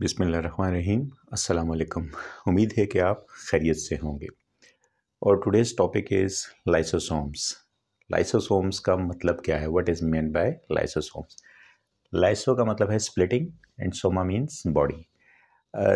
बिसमीम अल्लाम उम्मीद है कि आप खैरियत से होंगे और today's topic is lysosomes lysosomes का मतलब क्या है what is mean by lysosomes lyso का मतलब है splitting and soma means body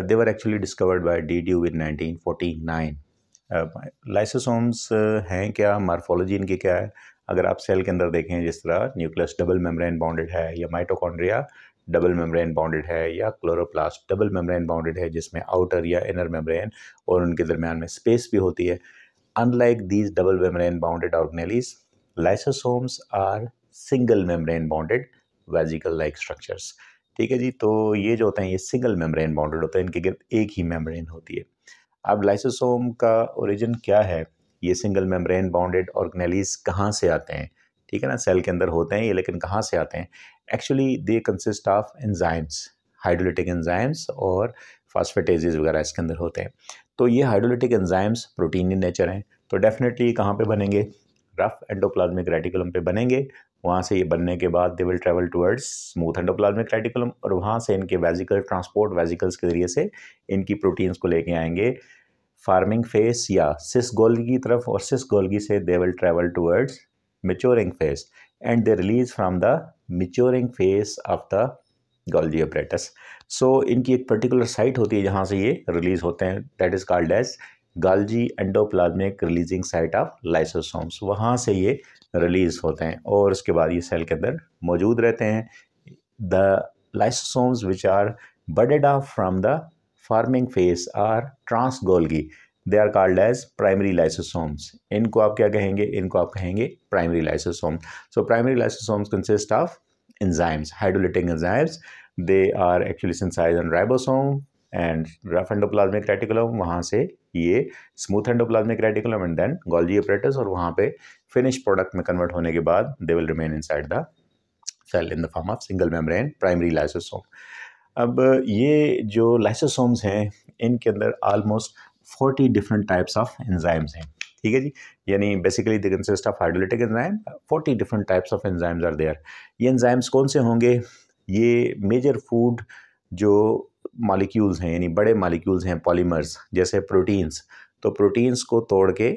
they were actually discovered by D D in 1949 lysosomes हैं क्या मार्फोलोजी इनकी क्या है अगर आप सेल के अंदर देखें जिस तरह न्यूक्लियस डबल मेम्ब्रेन बाउंडेड है या माइटोकॉन्ड्रिया डबल मेम्ब्रेन बाउंडेड है या क्लोरोप्लास्ट डबल मेम्ब्रेन बाउंडेड है जिसमें आउटर या इनर मेम्ब्रेन और उनके दरमियान में स्पेस भी होती है unlike these double membrane bounded organelles lysosomes are single membrane bounded vesicle like structures ठीक है जी तो ये जो होते हैं ये सिंगल मेम्ब्रेन बाउंडेड होते हैं इनके गिर एक ही मेम्ब्रेन होती है अब लाइसोसोम का ओरिजिन क्या है ये सिंगल मेम्ब्रेन बाउंडेड ऑर्गेनेलिस कहाँ से आते हैं ठीक है ना सेल के अंदर होते हैं ये लेकिन कहाँ से आते हैं actually they consist of enzymes hydrolytic enzymes और फास्फेटेजेस वगैरह इसके अंदर होते हैं तो ये hydrolytic enzymes protein in nature हैं तो डेफिनेटली कहाँ पर बनेंगे रफ एंडोप्लाज्मिक रेटिकुलम पे बनेंगे वहाँ से ये बनने के बाद they will travel towards smooth endoplasmic reticulum और वहाँ से इनके वेजिकल ट्रांसपोर्ट वेजिकल्स के ज़रिए से इनकी प्रोटीन्स को लेके आएंगे फार्मिंग फेस या सिस गोल्गी की तरफ और सिस गोल्गी से they will travel towards maturing phase and they release from the maturing phase of the Golgi apparatus. So इनकी एक particular site होती है जहाँ से ये release होते हैं that is called as Golgi endoplasmic releasing site of lysosomes. वहाँ से ये release होते हैं और उसके बाद ये cell के अंदर मौजूद रहते हैं The lysosomes which are budded off from the forming phase are transgolgi they are called as primary lysosomes इनको आप क्या कहेंगे इनको आप कहेंगे primary lysosome so primary lysosomes consist of enzymes hydrolytic enzymes they are actually synthesize on ribosome and rough endoplasmic reticulum वहाँ से ये smooth endoplasmic reticulum and then Golgi apparatus और वहाँ पे फिनिश प्रोडक्ट में कन्वर्ट होने के बाद they will remain inside the cell in the form of single membrane primary lysosome अब ये जो लाइसोसोम्स हैं इनके अंदर almost forty different types of enzymes हैं ठीक है जी यानी basically the consist of hydrolytic enzyme forty different types of enzymes are there ये एंजाइम्स कौन से होंगे ये मेजर फूड जो मालिक्यूल्स हैं यानी बड़े मालिक्यूल्स हैं पॉलीमर्स जैसे प्रोटीन्स तो प्रोटीन्स को तोड़ के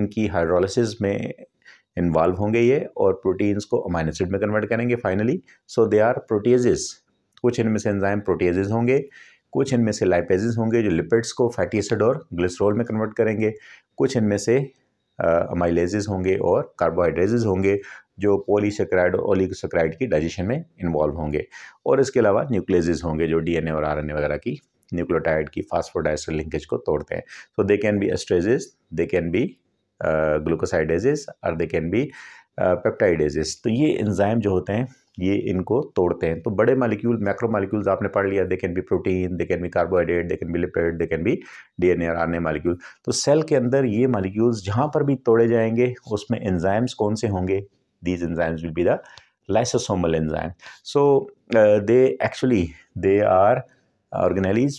इनकी हाइड्रोलिसिस में इन्वॉल्व होंगे ये और प्रोटीन्स को अमाइन एसिड में कन्वर्ट करेंगे finally so they are proteases कुछ इनमें से एंजाइम प्रोटीजिस होंगे कुछ इनमें से लाइपेजेस होंगे जो लिपिड्स को फैटी एसिड और ग्लिसरॉल में कन्वर्ट करेंगे कुछ इनमें से अमाइलेजेस होंगे और कार्बोहाइड्रेजेस होंगे जो पोलीसेक्राइड और ओलीसेक्राइड की डाइजेशन में इन्वॉल्व होंगे और इसके अलावा न्यूक्लियजेस होंगे जो डीएनए और आरएनए वगैरह की न्यूक्लियोटाइड की फास्फोडाइस्टर लिंकेज को तोड़ते हैं so they can be esterases they can be glucosidases और दे कैन बी पेप्टाइडेजेस तो ये इंजाइम जो होते हैं ये इनको तोड़ते हैं तो बड़े मालिक्यूल मैक्रो मालिक्यूल्स आपने पढ़ लिया they can be protein they can be carbohydrate they can be lipid they can be DNA और आरएनए मालिक्यूल तो सेल के अंदर ये मालिक्यूल्स जहाँ पर भी तोड़े जाएंगे उसमें एंजाइम्स कौन से होंगे these enzymes will be the lysosomal enzyme so they actually they are are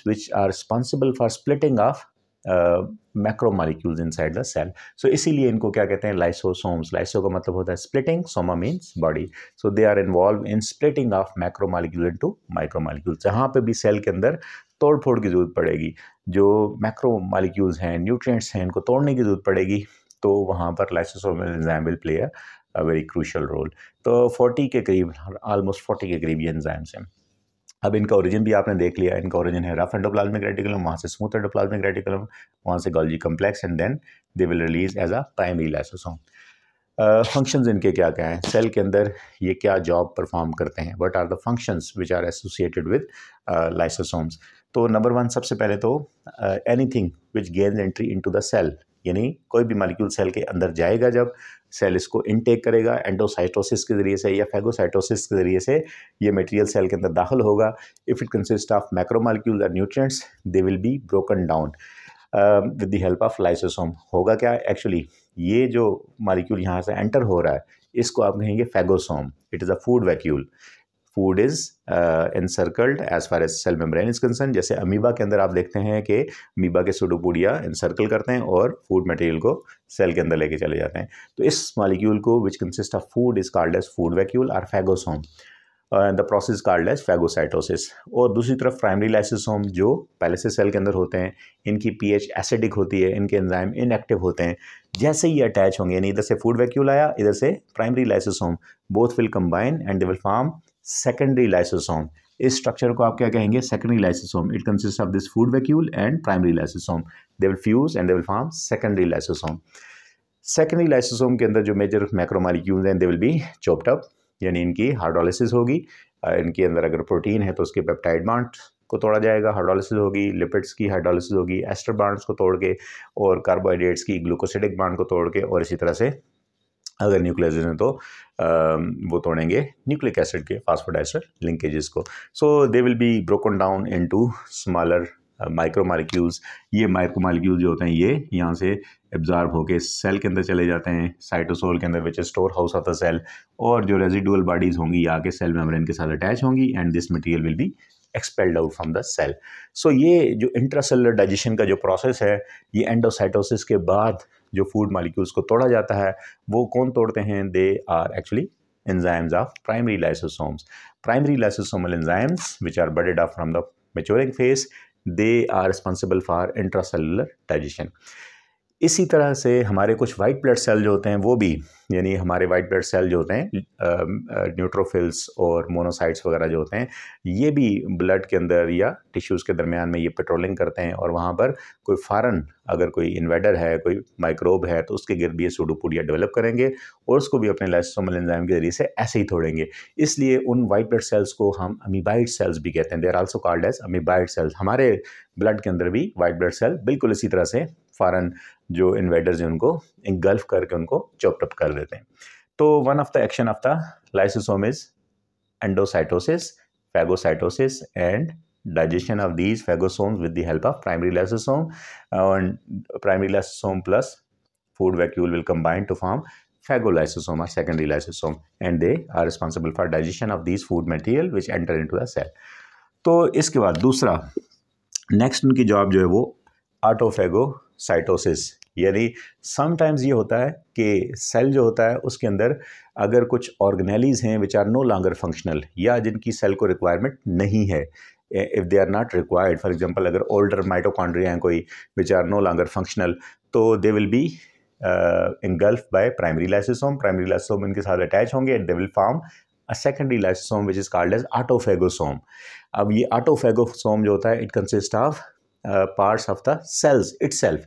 which are responsible for splitting of macro molecules inside the cell so इसीलिए इनको क्या कहते हैं लाइसोसोम्स लाइसो का मतलब होता है splitting soma means body so they are involve in splitting of macro molecule to micro molecule जहाँ पर भी सेल के अंदर तोड़ फोड़ की जरूरत पड़ेगी जो मैक्रो मालिक्यूल्स हैं न्यूट्रिएंट्स हैं इनको तोड़ने की जरूरत पड़ेगी तो वहाँ पर lysosome enzyme will play a very crucial role तो फोर्टी के करीब ऑलमोस्ट फोर्टी के करीब ये एंजाइम्स हैं अब इनका ओरिजिन भी आपने देख लिया इनका ओरिजिन है रफ एंडोप्लाज्मिक रेटिकुलम वहाँ से स्मूथ एंडोप्लाज्मिक रेटिकुलम वहाँ से Golgi complex and then they will release as a primary lysosome functions इनके क्या क्या हैं सेल के अंदर ये क्या जॉब परफॉर्म करते हैं what are the functions which are associated with lysosomes तो नंबर वन सबसे पहले तो anything which gains entry into the cell यानी कोई भी मालिक्यूल सेल के अंदर जाएगा जब सेल इसको इनटेक करेगा एंडोसाइटोसिस के ज़रिए से या फेगोसाइटोसिस के ज़रिए से ये मटेरियल सेल के अंदर दाखिल होगा if it consist of macromolecule और nutrients they will be broken down with the help of lysosome होगा क्या एक्चुअली ये जो मालिक्यूल यहाँ से एंटर हो रहा है इसको आप कहेंगे phagosome it is a food vacuole food is encircled as far as cell membrane is concern जैसे अमीबा के अंदर आप देखते हैं कि अमीबा के सोडोपोडिया इनसर्कल करते हैं और फूड मटेरियल को सेल के अंदर लेके चले जाते हैं तो इस मालिक्यूल को which consist of food is called as food vacuole or phagosome the process called as phagocytosis और दूसरी तरफ प्राइमरी लाइसिसोम जो पहले से सेल के अंदर होते हैं इनकी पी एच एसिडिक होती है इनके एंजाइम इनएक्टिव होते हैं जैसे ही अटैच होंगे यानी इधर से फूड वैक्यूल आया इधर से primary lysosome both will combine and they will form secondary lysosome इस स्ट्रक्चर को आप क्या कहेंगे secondary lysosome it consist of this food vacuole and primary lysosome they will fuse and they will form secondary lysosome secondary lysosome के अंदर जो major macromolecules हैं they will be chopped up यानी इनकी हार्डोलिसिस होगी इनके अंदर अगर प्रोटीन है तो उसके पेप्टाइड बांट को तोड़ा जाएगा हाइड्रोलिसिस होगी लिपिड्स की हाइड्रोलिसिस होगी एस्टर बांड्स को तोड़ के और कार्बोहाइड्रेट्स की ग्लूकोसिडिक बांड को तोड़ के और इसी तरह से अगर न्यूक्लियस हैं तो आ, वो तोड़ेंगे न्यूक्लिक एसिड के फॉस्फोडाइस्टर लिंकेजेस को so they will be broken down into smaller micro molecules ये माइक्रो मालिक्यूल जो होते हैं ये यहाँ से एब्जॉर्ब होकर सेल के अंदर चले जाते हैं साइटोसोल के अंदर which store house of the cell और जो रेजिडुअल बॉडीज़ होंगी ये आके सेल मेम्ब्रेन के साथ अटैच होंगी and this material will be expelled out from the cell so ये जो इंट्रासेलर डाइजेशन का जो प्रोसेस है ये एंडोसाइटोसिस के बाद जो फूड मालिक्यूल्स को तोड़ा जाता है वो कौन तोड़ते हैं they are actually enzymes of primary lysosomes primary lysosomal enzymes which are budded off from the maturing phase they are responsible for intracellular digestion इसी तरह से हमारे कुछ वाइट ब्लड सेल जो होते हैं वो भी यानी हमारे वाइट ब्लड सेल जो होते हैं न्यूट्रोफिल्स हम्म। और मोनोसाइट्स वगैरह जो होते हैं ये भी ब्लड के अंदर या टिश्यूज़ के दरमियान में ये पेट्रोलिंग करते हैं और वहाँ पर कोई फ़ारन अगर कोई इन्वेडर है कोई माइक्रोब है तो उसके गिर भी ये सूडोपोडिया डेवलप करेंगे और उसको भी अपने लाइसोमल एंजाइम के ज़रिए से ऐसे ही तोड़ेंगे इसलिए उन वाइट ब्लड सेल्स को हम अमीबाइड सेल्स भी कहते हैं they also called as amoeboid cells हमारे ब्लड के अंदर भी वाइट ब्लड सेल बिल्कुल इसी तरह से फॉरन जो इन्वेटर्स हैं उनको गल्फ करके उनको चौपटअप कर देते हैं तो one of the action of the lysosome is endocytosis phagocytosis and digestion of these phagosome with the help of primary lysosome and primary lysosome plus food vacuole will combine to form phagolysosome or secondary lysosome and they are responsible for digestion of these food material which enter into the cell तो इसके बाद दूसरा next उनकी job जो है वो आटोफेगो cytosis यानी sometimes ये होता है कि सेल जो होता है उसके अंदर अगर कुछ ऑर्गेनेलीज हैं which are no longer functional या जिनकी सेल को रिक्वायरमेंट नहीं है if they are not required for example अगर ओल्डर माइटोकॉन्ड्रिया हैं कोई which are no longer functional तो they will be engulf by primary lysosome primary lysosome इनके साथ अटैच होंगे and they will form a secondary lysosome which is called as autophagosome अब ये autophagosome जो होता है it consist of parts of the cells itself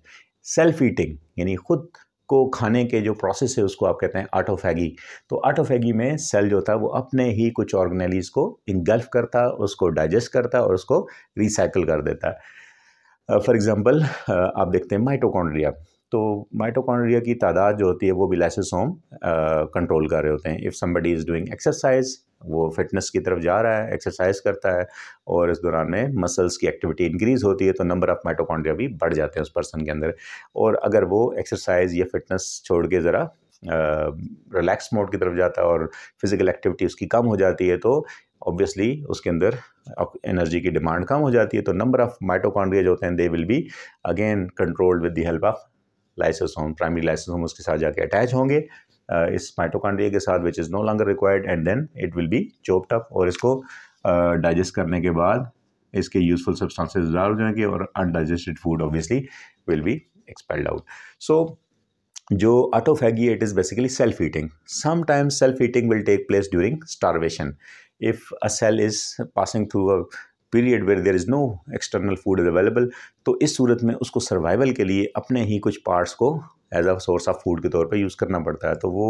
self eating यानी खुद को खाने के जो प्रोसेस है उसको आप कहते हैं आटोफैगी तो आटोफैगी में सेल जो होता है वो अपने ही कुछ ऑर्गेनलीज को इंगल्फ करता उसको डाइजेस्ट करता और उसको रिसाइकल कर देता फॉर एग्ज़ाम्पल आप देखते हैं माइटोकॉन्ड्रिया तो माइटोकॉन्ड्रिया की तादाद जो होती है वो भी कंट्रोल कर रहे होते हैं if somebody is doing exercise वो फिटनेस की तरफ जा रहा है एक्सरसाइज करता है और इस दौरान में मसल्स की एक्टिविटी इंक्रीज़ होती है तो नंबर ऑफ़ माइटोकॉन्ड्रिया भी बढ़ जाते हैं उस पर्सन के अंदर और अगर वो एक्सरसाइज या फिटनेस छोड़ के ज़रा रिलैक्स मोड की तरफ जाता है और फिज़िकल एक्टिविटी उसकी कम हो जाती है तो ऑब्वियसली उसके अंदर एनर्जी की डिमांड कम हो जाती है तो नंबर ऑफ़ माइटोकॉन्ड्रिया जो होते हैं they will be again controlled with the help of lysosome primary lysosome उसके साथ जाके अटैच होंगे Uh, इस माइटोकांड्रिया के साथ which is no longer required and then it will be chopped up और इसको डाइजेस्ट uh, करने के बाद इसके यूजफुल सब्सटेंसेस डाल हो जाएंगे और undigested food obviously will be expelled out so जो autophagy it is basically self eating sometimes self eating will take place during starvation if a cell is passing through a period where there is no external food is available तो इस सूरत में उसको survival के लिए अपने ही कुछ parts को as a source of food के तौर पे यूज़ करना पड़ता है तो वो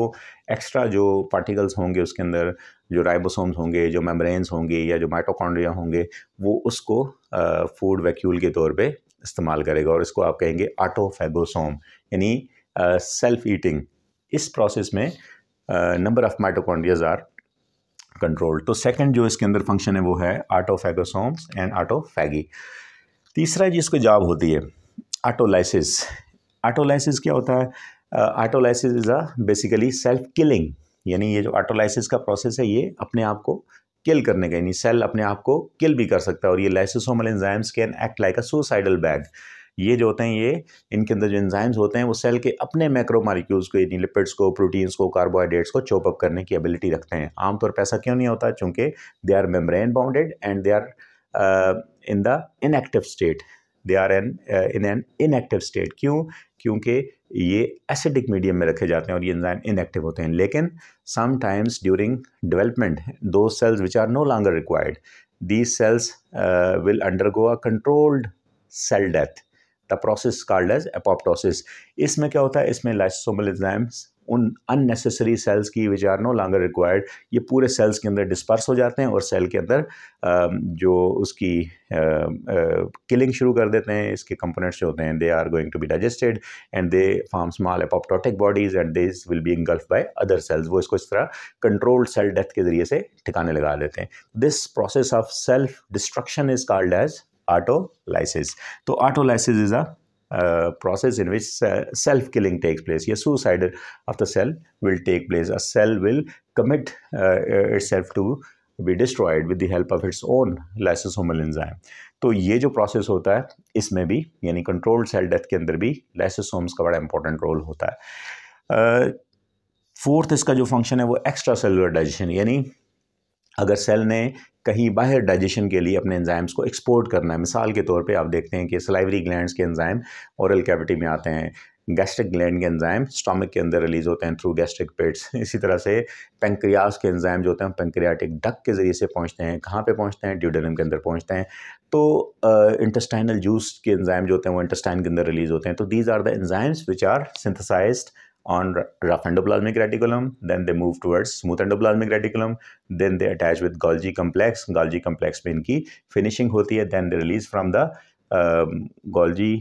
एक्स्ट्रा जो पार्टिकल्स होंगे उसके अंदर जो राइबोसोम्स होंगे जो मेम्ब्रेन्स होंगे या जो माइटोकॉन्ड्रिया होंगे वो उसको फूड वैक्यूल के तौर पे इस्तेमाल करेगा और इसको आप कहेंगे आटोफेगोसोम यानी सेल्फ ईटिंग इस प्रोसेस में number of mitochondrias are control तो सेकंड जो इसके अंदर फंक्शन है वो है आटोफेगोसोम्स एंड आटोफैगी तीसरा जिसको जॉब होती है आटोलाइसिस आटोलाइसिस क्या होता है autolysis is a basically self killing यानी ये जो आटोलाइसिस का प्रोसेस है ये अपने आप को किल करने का यानी सेल अपने आप को किल भी कर सकता है और ये lysosomal enzymes can act like a suicidal bag ये जो होते हैं ये इनके अंदर जो एंजाइम्स होते हैं वो सेल के अपने मैक्रो मालिक्यूल्स को यानी लिपिड्स को प्रोटीन्स को कार्बोहाइड्रेट्स को चोपअप करने की एबिलिटी रखते हैं आमतौर पर ऐसा क्यों नहीं होता चूँकि they are membrane bounded and they are in the inactive state they are an in an inactive state क्यों क्योंकि ये एसिडिक मीडियम में रखे जाते हैं और ये इंजाइम इनएक्टिव होते हैं लेकिन समटाइम्स ड्यूरिंग डेवलपमेंट दो cells which are no longer required these cells will undergo a controlled cell death the process called as apoptosis इसमें क्या होता है इसमें lysosomal इंजाइम्स उन अननेसेसरी सेल्स की which are no longer required ये पूरे सेल्स के अंदर डिस्पर्स हो जाते हैं और सेल के अंदर um, जो उसकी किलिंग um, uh, शुरू कर देते हैं इसके कंपोनेंट्स जो होते हैं they are going to be digested and they form small apoptotic bodies and this will be engulf by other cells वो इसको इस तरह कंट्रोल्ड सेल डेथ के जरिए से ठिकाने लगा देते हैं this process of self destruction is called as autolysis तो autolysis is a uh, process in which self killing takes place. A suicide of the cell will take place. A cell will commit uh, itself to be destroyed with the help of its own lysosomal enzyme. तो ये जो process होता है इसमें भी यानी controlled cell death के अंदर भी लाइसोसोम्स का बड़ा इंपॉर्टेंट रोल होता है फोर्थ uh, इसका जो फंक्शन है वो एक्स्ट्रा सेलुलर डाइजेशन यानी अगर सेल ने कहीं बाहर डाइजेशन के लिए अपने एंजाइम्स को एक्सपोर्ट करना है मिसाल के तौर पे आप देखते हैं कि सलाइवरी ग्लैंड्स के एंजाइम औरल कैविटी में आते हैं गैस्ट्रिक ग्लैंड के एंजाइम स्टॉमिक के अंदर रिलीज होते हैं थ्रू गैस्ट्रिक पेट्स इसी तरह से पेंक्रियास के एंजाइम जो होते हैं पेंक्रियाटिक डक के ज़रिए से पहुँचते हैं कहाँ पे पहुँचते हैं ड्यूडेनम के अंदर पहुँचते हैं तो इंटस्टाइनल जूस के एंजाइम जो होते हैं वो इंटस्टाइन के अंदर रिलीज होते हैं तो these are the enzymes which are synthesized on rough endoplasmic reticulum, then they move towards smooth endoplasmic reticulum, then they attach with Golgi complex. Golgi complex में इनकी finishing hoti hai, then they release from the um, Golgi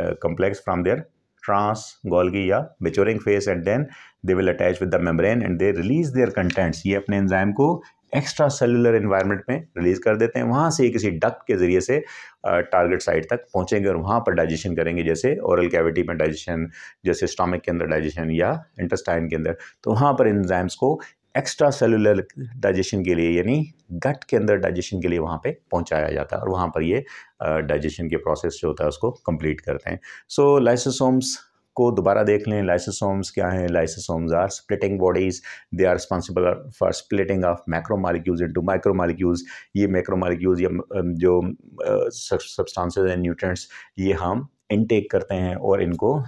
uh, complex from their trans Golgi ya maturing phase and then they will attach with the membrane and they release their contents. ये अपने enzyme को extracellular environment में release कर देते हैं वहाँ से किसी डक के ज़रिए से टारगेट साइट तक पहुँचेंगे और वहाँ पर डाइजेशन करेंगे जैसे औरल कैविटी में डाइजेशन जैसे स्टॉमिक के अंदर डाइजेशन या इंटेस्टाइन के अंदर तो वहाँ पर इन्जाइम्स को एक्स्ट्रा सेलुलर डाइजेशन के लिए यानी गट के अंदर डाइजेशन के लिए वहाँ पे पहुँचाया जाता है और वहाँ पर ये डाइजेशन के प्रोसेस जो होता है उसको कंप्लीट करते हैं सो लाइसोसोम्स को दोबारा देख लें लाइसोसोम्स क्या हैं lysosomes are splitting bodies they are responsible for splitting of macro molecules into micro molecules ये मैक्रो मालिक्यूल्स या जो सब्सटेंसेस एंड न्यूट्रेंट्स ये हम इनटेक करते हैं और इनको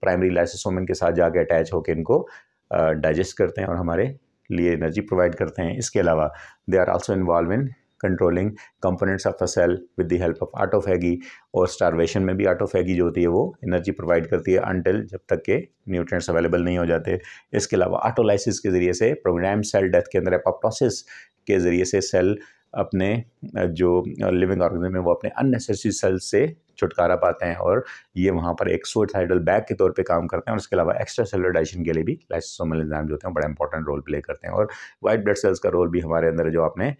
प्राइमरी लाइसोसोम के साथ जाके अटैच होकर इनको डाइजेस्ट करते हैं और हमारे लिए एनर्जी प्रोवाइड करते हैं इसके अलावा they are also involve in controlling components of a cell with the help of autophagy और स्टारवेशन में भी आटोफैगी जो होती है वो एनर्जी प्रोवाइड करती है अनटिल जब तक के न्यूट्रिएंट्स अवेलेबल नहीं हो जाते इसके अलावा आटोलाइसिस के ज़रिए से प्रोग्राम सेल डेथ के अंदर एपोप्टोसिस के ज़रिए से सेल अपने जो लिविंग ऑर्गेनिज्म है वो अपने अननेसेसरी सेल्स से छुटकारा पाते हैं और ये वहाँ पर एक सोसाइडल बैग के तौर पे काम करते हैं और इसके अलावा एक्स्ट्रा सेलर डाइजेशन के लिए भी लाइसोसोमल एंजाइम जो होते हैं बड़ा इंपॉर्टेंट रोल प्ले करते हैं और वाइट ब्लड सेल्स का रोल भी हमारे अंदर जो आपने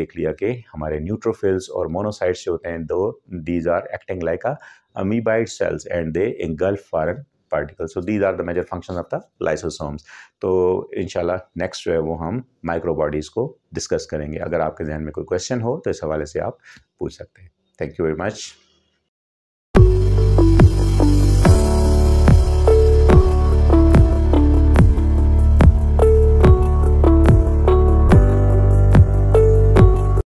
देख लिया कि हमारे न्यूट्रोफिल्स और मोनोसाइट्स जो होते हैं दो these are acting like amoeboid cells and they engulf foreign particle so these are the major function of the lysosomes तो इनशाला नेक्स्ट जो है वो हम माइक्रोबॉडीज़ को डिस्कस करेंगे अगर आपके जहन में कोई क्वेश्चन हो तो इस हवाले से आप पूछ सकते हैं थैंक यू वेरी मच